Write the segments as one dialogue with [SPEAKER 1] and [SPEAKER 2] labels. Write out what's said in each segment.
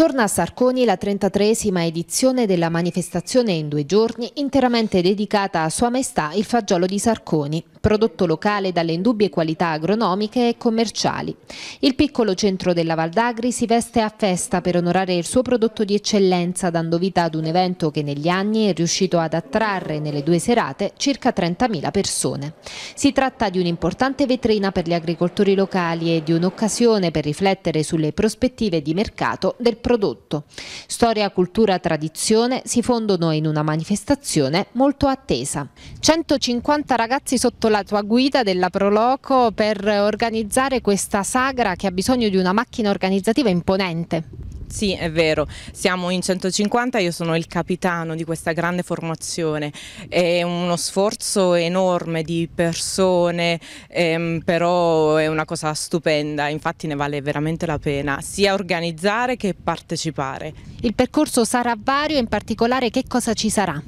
[SPEAKER 1] Torna a Sarconi la 33esima edizione della manifestazione in due giorni interamente dedicata a Sua Maestà il fagiolo di Sarconi, prodotto locale dalle indubbie qualità agronomiche e commerciali. Il piccolo centro della Valdagri si veste a festa per onorare il suo prodotto di eccellenza dando vita ad un evento che negli anni è riuscito ad attrarre nelle due serate circa 30.000 persone. Si tratta di un'importante vetrina per gli agricoltori locali e di un'occasione per riflettere sulle prospettive di mercato del prodotto prodotto. Storia, cultura, tradizione si fondono in una manifestazione molto attesa. 150 ragazzi sotto la tua guida della Proloco per organizzare questa sagra che ha bisogno di una macchina organizzativa imponente.
[SPEAKER 2] Sì, è vero, siamo in 150, io sono il capitano di questa grande formazione, è uno sforzo enorme di persone, ehm, però è una cosa stupenda, infatti ne vale veramente la pena, sia organizzare che partecipare. Il percorso sarà vario, in particolare che cosa ci sarà?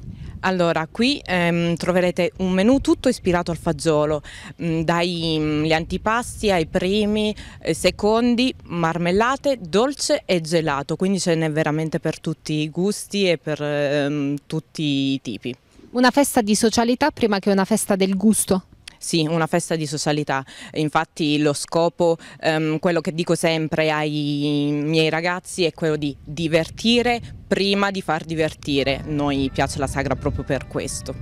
[SPEAKER 2] Allora, qui ehm, troverete un menù tutto ispirato al fagiolo, mh, mm, dagli mm, antipasti ai primi, eh, secondi, marmellate, dolce e gelato, quindi ce n'è veramente per tutti i gusti e per ehm, tutti i tipi.
[SPEAKER 1] Una festa di socialità prima che una festa del gusto?
[SPEAKER 2] Sì, una festa di socialità, infatti lo scopo, ehm, quello che dico sempre ai miei ragazzi è quello di divertire prima di far divertire, noi piace la sagra proprio per questo.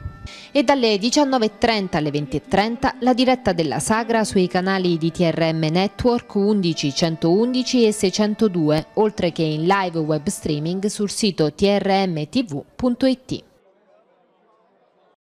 [SPEAKER 1] E dalle 19.30 alle 20.30 la diretta della sagra sui canali di TRM Network 11, 111 e 602, oltre che in live web streaming sul sito trmtv.it.